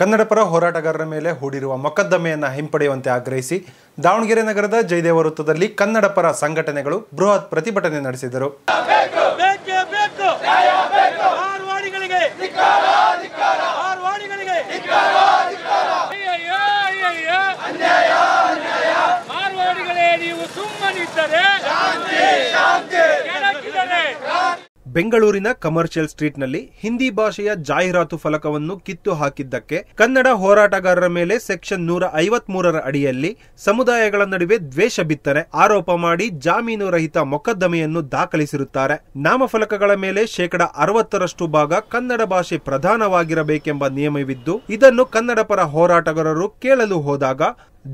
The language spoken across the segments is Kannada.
ಕನ್ನಡಪರ ಪರ ಹೋರಾಟಗಾರರ ಮೇಲೆ ಹೂಡಿರುವ ಮೊಕದ್ದಮೆಯನ್ನು ಹಿಂಪಡೆಯುವಂತೆ ಆಗ್ರಹಿಸಿ ದಾವಣಗೆರೆ ನಗರದ ಜಯದೇವ ವೃತ್ತದಲ್ಲಿ ಕನ್ನಡ ಪರ ಸಂಘಟನೆಗಳು ಬೃಹತ್ ಪ್ರತಿಭಟನೆ ನಡೆಸಿದರು ಬೆಂಗಳೂರಿನ ಕಮರ್ಷಿಯಲ್ ಸ್ಟ್ರೀಟ್ನಲ್ಲಿ ಹಿಂದಿ ಭಾಷೆಯ ಜಾಹೀರಾತು ಫಲಕವನ್ನು ಕಿತ್ತು ಹಾಕಿದ್ದಕ್ಕೆ ಕನ್ನಡ ಹೋರಾಟಗಾರರ ಮೇಲೆ ಸೆಕ್ಷನ್ ನೂರ ಐವತ್ ಮೂರರ ಅಡಿಯಲ್ಲಿ ಸಮುದಾಯಗಳ ನಡುವೆ ದ್ವೇಷ ಬಿತ್ತರೆ ಆರೋಪ ಮಾಡಿ ಜಾಮೀನು ರಹಿತ ಮೊಕದ್ದಮೆಯನ್ನು ದಾಖಲಿಸಿರುತ್ತಾರೆ ನಾಮಫಲಕಗಳ ಮೇಲೆ ಶೇಕಡ ಅರವತ್ತರಷ್ಟು ಭಾಗ ಕನ್ನಡ ಭಾಷೆ ಪ್ರಧಾನವಾಗಿರಬೇಕೆಂಬ ನಿಯಮವಿದ್ದು ಇದನ್ನು ಕನ್ನಡ ಪರ ಹೋರಾಟಗಾರರು ಕೇಳಲು ಹೋದಾಗ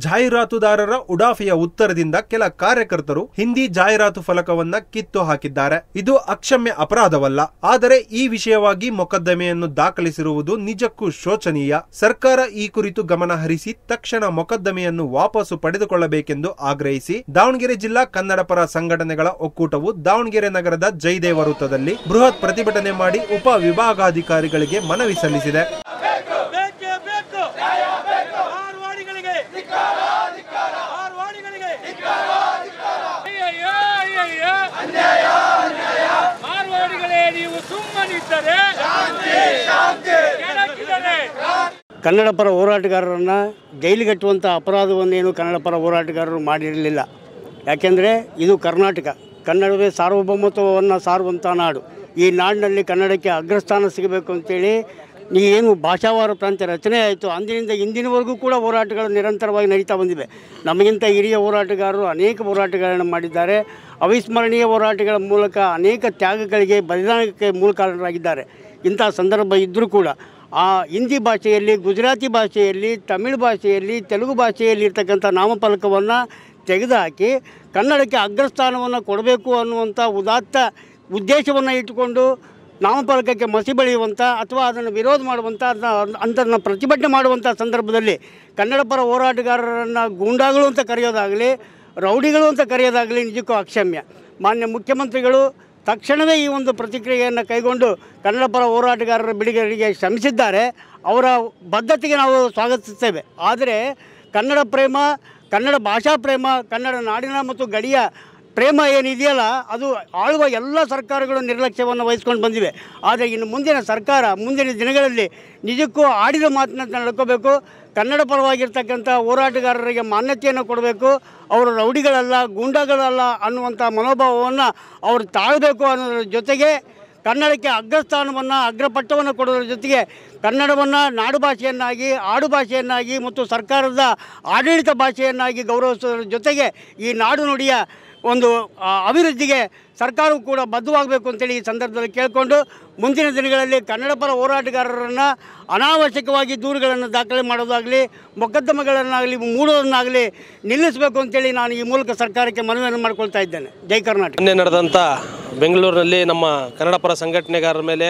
ಜಾಹೀರಾತುದಾರರ ಉಡಾಫೆಯ ಉತ್ತರದಿಂದ ಕೆಲ ಕಾರ್ಯಕರ್ತರು ಹಿಂದಿ ಜಾಹೀರಾತು ಫಲಕವನ್ನ ಕಿತ್ತು ಹಾಕಿದ್ದಾರೆ ಇದು ಅಕ್ಷಮ್ಯ ಅಪರಾಧವಲ್ಲ ಆದರೆ ಈ ವಿಷಯವಾಗಿ ಮೊಕದ್ದಮೆಯನ್ನು ದಾಖಲಿಸಿರುವುದು ನಿಜಕ್ಕೂ ಶೋಚನೀಯ ಸರ್ಕಾರ ಈ ಕುರಿತು ಗಮನ ಹರಿಸಿ ತಕ್ಷಣ ಮೊಕದ್ದಮೆಯನ್ನು ವಾಪಸು ಪಡೆದುಕೊಳ್ಳಬೇಕೆಂದು ಆಗ್ರಹಿಸಿ ದಾವಣಗೆರೆ ಜಿಲ್ಲಾ ಕನ್ನಡ ಪರ ಸಂಘಟನೆಗಳ ಒಕ್ಕೂಟವು ದಾವಣಗೆರೆ ನಗರದ ಜಯದೇವ ವೃತ್ತದಲ್ಲಿ ಬೃಹತ್ ಪ್ರತಿಭಟನೆ ಮಾಡಿ ಉಪ ವಿಭಾಗಾಧಿಕಾರಿಗಳಿಗೆ ಮನವಿ ಸಲ್ಲಿಸಿದೆ ಕನ್ನಡ ಪರ ಹೋರಾಟಗಾರರನ್ನು ಜೈಲಿಗಟ್ಟುವಂಥ ಅಪರಾಧವನ್ನೇನು ಕನ್ನಡ ಪರ ಹೋರಾಟಗಾರರು ಮಾಡಿರಲಿಲ್ಲ ಯಾಕೆಂದರೆ ಇದು ಕರ್ನಾಟಕ ಕನ್ನಡವೇ ಸಾರ್ವಭೌಮತ್ವವನ್ನು ಸಾರುವಂಥ ನಾಡು ಈ ನಾಡಿನಲ್ಲಿ ಕನ್ನಡಕ್ಕೆ ಅಗ್ರಸ್ಥಾನ ಸಿಗಬೇಕು ಅಂತೇಳಿ ಏನು ಭಾಷಾವಾರ ಪ್ರಾಂತ್ಯ ರಚನೆ ಆಯಿತು ಅಂದಿನಿಂದ ಇಂದಿನವರೆಗೂ ಕೂಡ ಹೋರಾಟಗಳು ನಿರಂತರವಾಗಿ ನಡೀತಾ ಬಂದಿವೆ ನಮಗಿಂತ ಹಿರಿಯ ಹೋರಾಟಗಾರರು ಅನೇಕ ಹೋರಾಟಗಳನ್ನು ಮಾಡಿದ್ದಾರೆ ಅವಿಸ್ಮರಣೀಯ ಹೋರಾಟಗಳ ಮೂಲಕ ಅನೇಕ ತ್ಯಾಗಗಳಿಗೆ ಬಲಿದಾನಕ್ಕೆ ಮೂಲ ಕಾರಣರಾಗಿದ್ದಾರೆ ಇಂಥ ಸಂದರ್ಭ ಇದ್ದರೂ ಕೂಡ ಆ ಹಿಂದಿ ಭಾಷೆಯಲ್ಲಿ ಗುಜರಾತಿ ಭಾಷೆಯಲ್ಲಿ ತಮಿಳು ಭಾಷೆಯಲ್ಲಿ ತೆಲುಗು ಭಾಷೆಯಲ್ಲಿ ಇರ್ತಕ್ಕಂಥ ನಾಮಫಲಕವನ್ನು ತೆಗೆದುಹಾಕಿ ಕನ್ನಡಕ್ಕೆ ಅಗ್ರಸ್ಥಾನವನ್ನು ಕೊಡಬೇಕು ಅನ್ನುವಂಥ ಉದಾತ್ತ ಉದ್ದೇಶವನ್ನು ಇಟ್ಟುಕೊಂಡು ನಾಮಫಲಕಕ್ಕೆ ಮಸಿ ಬೆಳೆಯುವಂಥ ಅಥವಾ ಅದನ್ನು ವಿರೋಧ ಮಾಡುವಂಥ ಅದನ್ನ ಅಂಥದನ್ನು ಪ್ರತಿಭಟನೆ ಮಾಡುವಂಥ ಸಂದರ್ಭದಲ್ಲಿ ಕನ್ನಡ ಪರ ಹೋರಾಟಗಾರರನ್ನು ಗೂಂಡಾಗಳು ಅಂತ ಕರೆಯೋದಾಗಲಿ ರೌಡಿಗಳು ಅಂತ ಕರೆಯೋದಾಗಲಿ ನಿಜಕ್ಕೂ ಅಕ್ಷಮ್ಯ ಮಾನ್ಯ ಮುಖ್ಯಮಂತ್ರಿಗಳು ತಕ್ಷಣವೇ ಈ ಒಂದು ಪ್ರತಿಕ್ರಿಯೆಯನ್ನು ಕೈಗೊಂಡು ಕನ್ನಡ ಪರ ಹೋರಾಟಗಾರರ ಬಿಡುಗಡೆಗೆ ಶ್ರಮಿಸಿದ್ದಾರೆ ಅವರ ಬದ್ಧತೆಗೆ ನಾವು ಸ್ವಾಗತಿಸುತ್ತೇವೆ ಆದರೆ ಕನ್ನಡ ಪ್ರೇಮ ಕನ್ನಡ ಭಾಷಾ ಪ್ರೇಮ ಕನ್ನಡ ನಾಡಿನ ಮತ್ತು ಗಡಿಯ ಪ್ರೇಮ ಏನಿದೆಯಲ್ಲ ಅದು ಆಳುವ ಎಲ್ಲ ಸರ್ಕಾರಗಳು ನಿರ್ಲಕ್ಷ್ಯವನ್ನು ವಹಿಸ್ಕೊಂಡು ಬಂದಿವೆ ಆದರೆ ಇನ್ನು ಮುಂದಿನ ಸರ್ಕಾರ ಮುಂದಿನ ದಿನಗಳಲ್ಲಿ ನಿಜಕ್ಕೂ ಆಡಿದ ಮಾತನ್ನ ನಡ್ಕೋಬೇಕು ಕನ್ನಡ ಪರವಾಗಿರ್ತಕ್ಕಂಥ ಹೋರಾಟಗಾರರಿಗೆ ಮಾನ್ಯತೆಯನ್ನು ಕೊಡಬೇಕು ಅವರು ರೌಡಿಗಳಲ್ಲ ಗೂಂಡಾಗಳಲ್ಲ ಅನ್ನುವಂಥ ಮನೋಭಾವವನ್ನು ಅವರು ತಾಳಬೇಕು ಅನ್ನೋದ್ರ ಜೊತೆಗೆ ಕನ್ನಡಕ್ಕೆ ಅಗ್ರಸ್ಥಾನವನ್ನು ಅಗ್ರಪಟ್ಟವನ್ನು ಕೊಡೋದ್ರ ಜೊತೆಗೆ ಕನ್ನಡವನ್ನು ನಾಡು ಭಾಷೆಯನ್ನಾಗಿ ಆಡು ಭಾಷೆಯನ್ನಾಗಿ ಮತ್ತು ಸರ್ಕಾರದ ಆಡಳಿತ ಭಾಷೆಯನ್ನಾಗಿ ಗೌರವಿಸೋದ್ರ ಜೊತೆಗೆ ಈ ನಾಡು ನುಡಿಯ ಒಂದು ಅಭಿವೃದ್ಧಿಗೆ ಸರ್ಕಾರವು ಕೂಡ ಬದ್ಧವಾಗಬೇಕು ಅಂತೇಳಿ ಈ ಸಂದರ್ಭದಲ್ಲಿ ಕೇಳಿಕೊಂಡು ಮುಂದಿನ ದಿನಗಳಲ್ಲಿ ಕನ್ನಡ ಪರ ಹೋರಾಟಗಾರರನ್ನು ಅನಾವಶ್ಯಕವಾಗಿ ದೂರುಗಳನ್ನು ದಾಖಲೆ ಮಾಡೋದಾಗಲಿ ಮೊಕದ್ದಮೆಗಳನ್ನಾಗಲಿ ಮೂಡೋದನ್ನಾಗಲಿ ನಿಲ್ಲಿಸಬೇಕು ಅಂತೇಳಿ ನಾನು ಈ ಮೂಲಕ ಸರ್ಕಾರಕ್ಕೆ ಮನವಿಯನ್ನು ಮಾಡ್ಕೊಳ್ತಾ ಇದ್ದೇನೆ ಜೈ ಕರ್ನಾಟಕ ನಡೆದಂಥ ಬೆಂಗಳೂರಿನಲ್ಲಿ ನಮ್ಮ ಕನ್ನಡಪರ ಸಂಘಟನೆಗಾರರ ಮೇಲೆ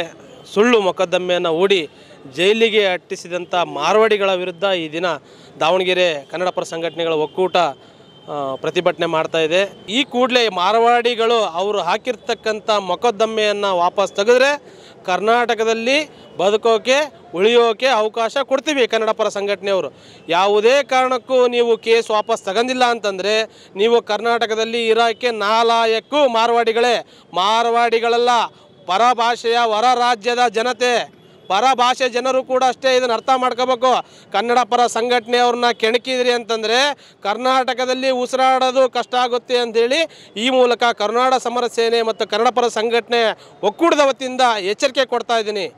ಸುಳ್ಳು ಮೊಕದ್ದಮೆಯನ್ನು ಹೂಡಿ ಜೈಲಿಗೆ ಅಟ್ಟಿಸಿದಂಥ ಮಾರ್ವಾಡಿಗಳ ವಿರುದ್ಧ ಈ ದಿನ ದಾವಣಗೆರೆ ಕನ್ನಡಪರ ಸಂಘಟನೆಗಳ ಒಕ್ಕೂಟ ಪ್ರತಿಭಟನೆ ಮಾಡ್ತಾ ಇದೆ ಈ ಕೂಡಲೇ ಮಾರವಾಡಿಗಳು ಅವರು ಹಾಕಿರ್ತಕ್ಕಂಥ ಮೊಕದ್ದಮ್ಮೆಯನ್ನು ವಾಪಸ್ ತೆಗೆದ್ರೆ ಕರ್ನಾಟಕದಲ್ಲಿ ಬದುಕೋಕೆ ಉಳಿಯೋಕೆ ಅವಕಾಶ ಕೊಡ್ತೀವಿ ಕನ್ನಡ ಪರ ಸಂಘಟನೆಯವರು ಯಾವುದೇ ಕಾರಣಕ್ಕೂ ನೀವು ಕೇಸ್ ವಾಪಸ್ ತಗೊಂಡಿಲ್ಲ ಅಂತಂದರೆ ನೀವು ಕರ್ನಾಟಕದಲ್ಲಿ ಇರೋಕ್ಕೆ ನಾಲಾಯಕ್ಕೂ ಮಾರವಾಡಿಗಳೇ ಮಾರ್ವಾಡಿಗಳಲ್ಲ ಪರಭಾಷೆಯ ಹೊರ ರಾಜ್ಯದ ಜನತೆ ಪರ ಭಾಷೆ ಜನರು ಕೂಡ ಅಷ್ಟೇ ಇದನ್ನು ಅರ್ಥ ಮಾಡ್ಕೋಬೇಕು ಕನ್ನಡ ಪರ ಸಂಘಟನೆಯವ್ರನ್ನ ಕೆಣಕಿದ್ರಿ ಅಂತಂದರೆ ಕರ್ನಾಟಕದಲ್ಲಿ ಉಸಿರಾಡೋದು ಕಷ್ಟ ಆಗುತ್ತೆ ಅಂಥೇಳಿ ಈ ಮೂಲಕ ಕರ್ನಾಟಕ ಸಮರ ಸೇನೆ ಮತ್ತು ಕನ್ನಡ ಪರ ಸಂಘಟನೆ ಒಕ್ಕೂಟದ ವತಿಯಿಂದ ಎಚ್ಚರಿಕೆ ಕೊಡ್ತಾ ಇದ್ದೀನಿ